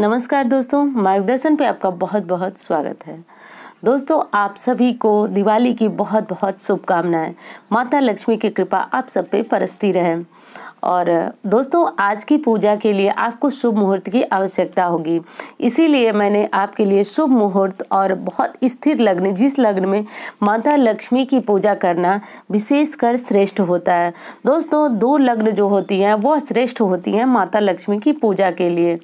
नमस्कार दोस्तों मार्गदर्शन पे आपका बहुत बहुत स्वागत है दोस्तों आप सभी को दिवाली की बहुत बहुत शुभकामनाएं माता लक्ष्मी की कृपा आप सब पे परस्ती रहे और दोस्तों आज की पूजा के लिए आपको शुभ मुहूर्त की आवश्यकता होगी इसीलिए मैंने आपके लिए शुभ मुहूर्त और बहुत स्थिर लग्न जिस लग्न में माता लक्ष्मी की पूजा करना विशेषकर श्रेष्ठ होता है दोस्तों दो लग्न जो होती हैं वह श्रेष्ठ होती हैं माता लक्ष्मी की पूजा के लिए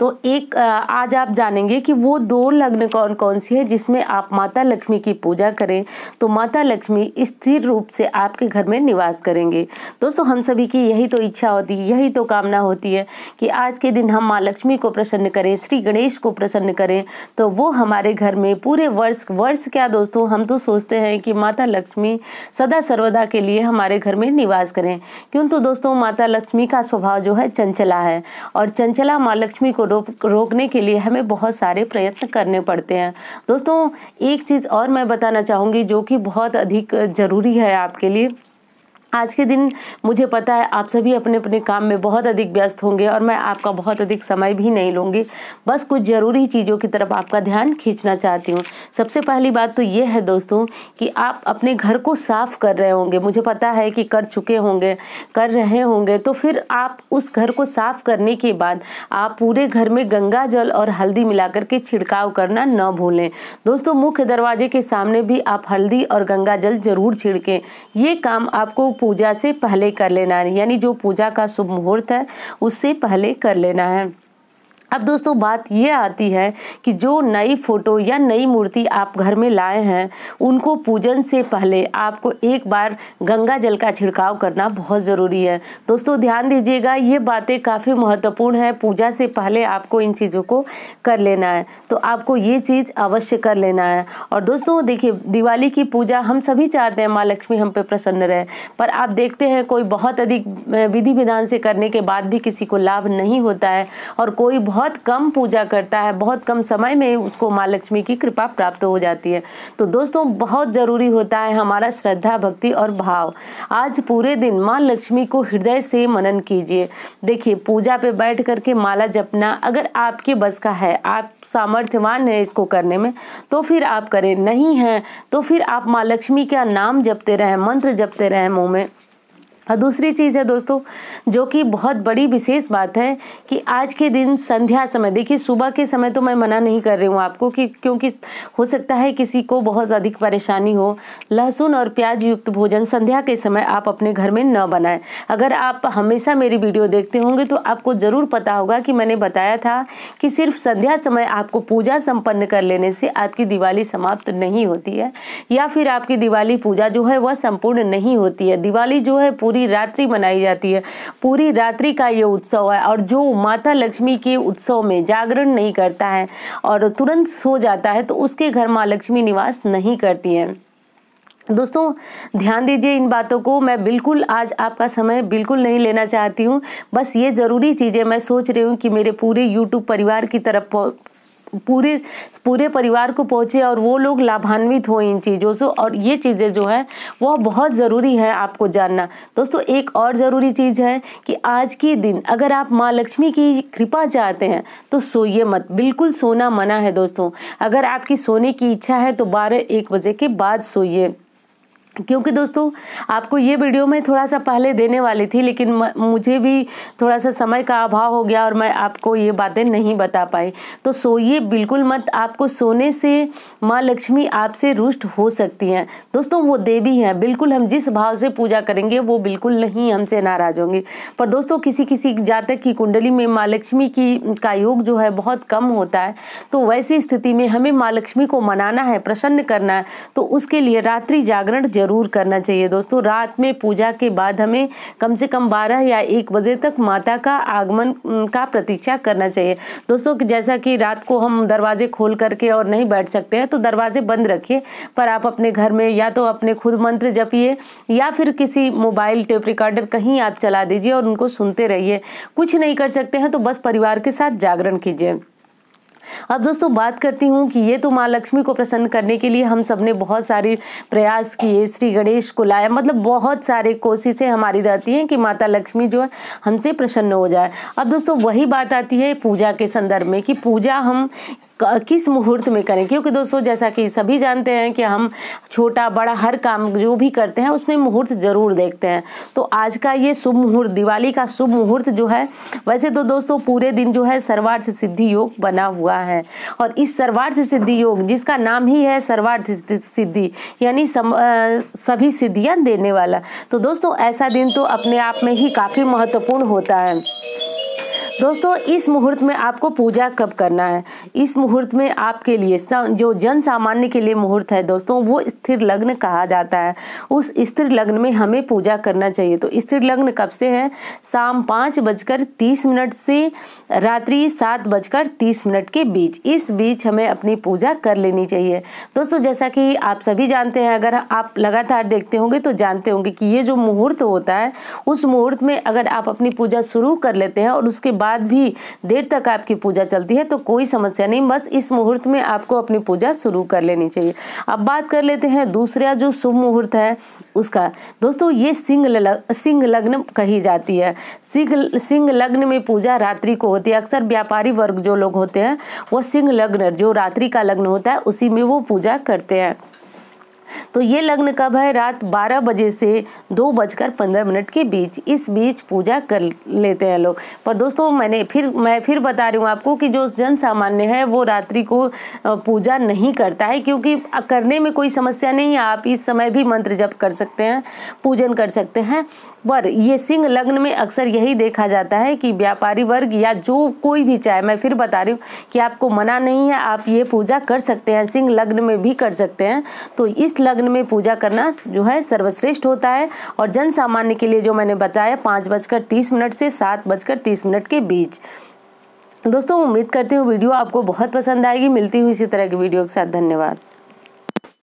तो एक आज आप जानेंगे कि वो दो लग्न कौन कौन सी है जिसमें आप माता लक्ष्मी की पूजा करें तो माता लक्ष्मी स्थिर रूप से आपके घर में निवास करेंगे दोस्तों हम सभी की यही तो इच्छा होती है यही तो कामना होती है कि आज के दिन हम माँ लक्ष्मी को प्रसन्न करें श्री गणेश को प्रसन्न करें तो वो हमारे घर में पूरे वर्ष वर्ष क्या दोस्तों हम तो सोचते हैं कि माता लक्ष्मी सदा सर्वदा के लिए हमारे घर में निवास करें क्यों तो दोस्तों माता लक्ष्मी का स्वभाव जो है चंचला है और चंचला माँ लक्ष्मी लक्ष्मी को रोक रोकने के लिए हमें बहुत सारे प्रयत्न करने पड़ते हैं दोस्तों एक चीज़ और मैं बताना चाहूँगी जो कि बहुत अधिक ज़रूरी है आपके लिए आज के दिन मुझे पता है आप सभी अपने अपने काम में बहुत अधिक व्यस्त होंगे और मैं आपका बहुत अधिक समय भी नहीं लूँगी बस कुछ ज़रूरी चीज़ों की तरफ आपका ध्यान खींचना चाहती हूँ सबसे पहली बात तो ये है दोस्तों कि आप अपने घर को साफ़ कर रहे होंगे मुझे पता है कि कर चुके होंगे कर रहे होंगे तो फिर आप उस घर को साफ़ करने के बाद आप पूरे घर में गंगा जल और हल्दी मिला के छिड़काव करना न भूलें दोस्तों मुख्य दरवाजे के सामने भी आप हल्दी और गंगा जल ज़रूर छिड़कें ये काम आपको पूजा से पहले कर लेना है यानी जो पूजा का शुभ मुहूर्त है उससे पहले कर लेना है अब दोस्तों बात ये आती है कि जो नई फ़ोटो या नई मूर्ति आप घर में लाए हैं उनको पूजन से पहले आपको एक बार गंगा जल का छिड़काव करना बहुत ज़रूरी है दोस्तों ध्यान दीजिएगा ये बातें काफ़ी महत्वपूर्ण है पूजा से पहले आपको इन चीज़ों को कर लेना है तो आपको ये चीज़ अवश्य कर लेना है और दोस्तों देखिए दिवाली की पूजा हम सभी चाहते हैं माँ लक्ष्मी हम पे प्रसन्न रहे पर आप देखते हैं कोई बहुत अधिक विधि विधान से करने के बाद भी किसी को लाभ नहीं होता है और कोई बहुत बहुत कम पूजा करता है बहुत कम समय में उसको माँ लक्ष्मी की कृपा प्राप्त हो जाती है तो दोस्तों बहुत ज़रूरी होता है हमारा श्रद्धा भक्ति और भाव आज पूरे दिन माँ लक्ष्मी को हृदय से मनन कीजिए देखिए पूजा पे बैठ करके माला जपना अगर आपके बस का है आप सामर्थ्यवान है इसको करने में तो फिर आप करें नहीं है तो फिर आप माँ लक्ष्मी का नाम जपते रहें मंत्र जपते रहें मुँह में और दूसरी चीज़ है दोस्तों जो कि बहुत बड़ी विशेष बात है कि आज के दिन संध्या समय देखिए सुबह के समय तो मैं मना नहीं कर रही हूँ आपको कि क्योंकि हो सकता है किसी को बहुत अधिक परेशानी हो लहसुन और प्याज युक्त भोजन संध्या के समय आप अपने घर में न बनाएं अगर आप हमेशा मेरी वीडियो देखते होंगे तो आपको ज़रूर पता होगा कि मैंने बताया था कि सिर्फ संध्या समय आपको पूजा सम्पन्न कर लेने से आपकी दिवाली समाप्त नहीं होती है या फिर आपकी दिवाली पूजा जो है वह सम्पूर्ण नहीं होती है दिवाली जो है पूरी पूरी रात्रि मनाई जाती है पूरी रात्रि का ये उत्सव है और जो माता लक्ष्मी के उत्सव में जागरण नहीं करता है और तुरंत सो जाता है तो उसके घर माँ लक्ष्मी निवास नहीं करती है दोस्तों ध्यान दीजिए इन बातों को मैं बिल्कुल आज आपका समय बिल्कुल नहीं लेना चाहती हूँ बस ये ज़रूरी चीज़ें मैं सोच रही हूँ कि मेरे पूरे YouTube परिवार की तरफ पूरे पूरे परिवार को पहुँचे और वो लोग लाभान्वित हो इन चीज़ों से और ये चीज़ें जो है वह बहुत ज़रूरी है आपको जानना दोस्तों एक और ज़रूरी चीज़ है कि आज के दिन अगर आप माँ लक्ष्मी की कृपा चाहते हैं तो सोइए मत बिल्कुल सोना मना है दोस्तों अगर आपकी सोने की इच्छा है तो बारह एक बजे के बाद सोइए क्योंकि दोस्तों आपको ये वीडियो मैं थोड़ा सा पहले देने वाली थी लेकिन मुझे भी थोड़ा सा समय का अभाव हो गया और मैं आपको ये बातें नहीं बता पाई तो सोइए बिल्कुल मत आपको सोने से माँ लक्ष्मी आपसे रुष्ट हो सकती हैं दोस्तों वो देवी हैं बिल्कुल हम जिस भाव से पूजा करेंगे वो बिल्कुल नहीं हमसे नाराज होंगे पर दोस्तों किसी किसी जातक की कुंडली में माँ लक्ष्मी की का योग जो है बहुत कम होता है तो वैसी स्थिति में हमें माँ लक्ष्मी को मनाना है प्रसन्न करना है तो उसके लिए रात्रि जागरण जरूर करना चाहिए दोस्तों रात में पूजा के बाद हमें कम से कम बारह या एक बजे तक माता का आगमन का प्रतीक्षा करना चाहिए दोस्तों जैसा कि रात को हम दरवाजे खोल करके और नहीं बैठ सकते हैं तो दरवाजे बंद रखिए पर आप अपने घर में या तो अपने खुद मंत्र जपिए या फिर किसी मोबाइल टेप रिकॉर्डर कहीं आप चला दीजिए और उनको सुनते रहिए कुछ नहीं कर सकते हैं तो बस परिवार के साथ जागरण कीजिए अब दोस्तों बात करती हूँ कि ये तो माँ लक्ष्मी को प्रसन्न करने के लिए हम सब ने बहुत सारे प्रयास किए श्री गणेश को लाया मतलब बहुत सारे कोशिशें हमारी रहती हैं कि माता लक्ष्मी जो है हमसे प्रसन्न हो जाए अब दोस्तों वही बात आती है पूजा के संदर्भ में कि पूजा हम किस मुहूर्त में करें क्योंकि दोस्तों जैसा कि सभी जानते हैं कि हम छोटा बड़ा हर काम जो भी करते हैं उसमें मुहूर्त ज़रूर देखते हैं तो आज का ये शुभ मुहूर्त दिवाली का शुभ मुहूर्त जो है वैसे तो दोस्तों पूरे दिन जो है सर्वार्थ सिद्धि योग बना हुआ है और इस सर्वार्थ सिद्धि योग जिसका नाम ही है सर्वार्थ सिद्धि यानी सभी सिद्धियाँ देने वाला तो दोस्तों ऐसा दिन तो अपने आप में ही काफ़ी महत्वपूर्ण होता है दोस्तों इस मुहूर्त में आपको पूजा कब करना है इस मुहूर्त में आपके लिए जो जन सामान्य के लिए मुहूर्त है दोस्तों वो स्थिर लग्न कहा जाता है उस स्थिर लग्न में हमें पूजा करना चाहिए तो स्थिर लग्न कब से है शाम पाँच बजकर तीस मिनट से रात्रि सात बजकर तीस मिनट के बीच इस बीच हमें अपनी पूजा कर लेनी चाहिए दोस्तों जैसा कि आप सभी जानते हैं अगर आप लगातार देखते होंगे तो जानते होंगे कि ये जो मुहूर्त होता है उस मुहूर्त में अगर आप अपनी पूजा शुरू कर लेते हैं और उसके बाद बाद भी देर तक आपकी पूजा चलती है तो कोई समस्या नहीं बस इस मुहूर्त में आपको अपनी पूजा शुरू कर लेनी चाहिए अब बात कर लेते हैं दूसरा जो शुभ मुहूर्त है उसका दोस्तों ये सिंह लग, सिंह लग्न कही जाती है सिंह सिंह लग्न में पूजा रात्रि को होती है अक्सर व्यापारी वर्ग जो लोग होते हैं वो सिंह लग्न जो रात्रि का लग्न होता है उसी में वो पूजा करते हैं तो ये लग्न कब है रात बारह बजे से दो बजकर पंद्रह मिनट के बीच इस बीच पूजा कर लेते हैं लोग पर दोस्तों मैंने फिर मैं फिर बता रही हूँ आपको कि जो जन सामान्य है वो रात्रि को पूजा नहीं करता है क्योंकि करने में कोई समस्या नहीं है आप इस समय भी मंत्र जप कर सकते हैं पूजन कर सकते हैं पर ये सिंह लग्न में अक्सर यही देखा जाता है कि व्यापारी वर्ग या जो कोई भी चाहे मैं फिर बता रही हूँ कि आपको मना नहीं है आप ये पूजा कर सकते हैं सिंह लग्न में भी कर सकते हैं तो इस लग्न में पूजा करना जो है सर्वश्रेष्ठ होता है और जन सामान्य के लिए जो मैंने बताया पाँच बजकर तीस मिनट से सात बजकर तीस मिनट के बीच दोस्तों उम्मीद करती हूँ वीडियो आपको बहुत पसंद आएगी मिलती हुई इसी तरह की वीडियो के साथ धन्यवाद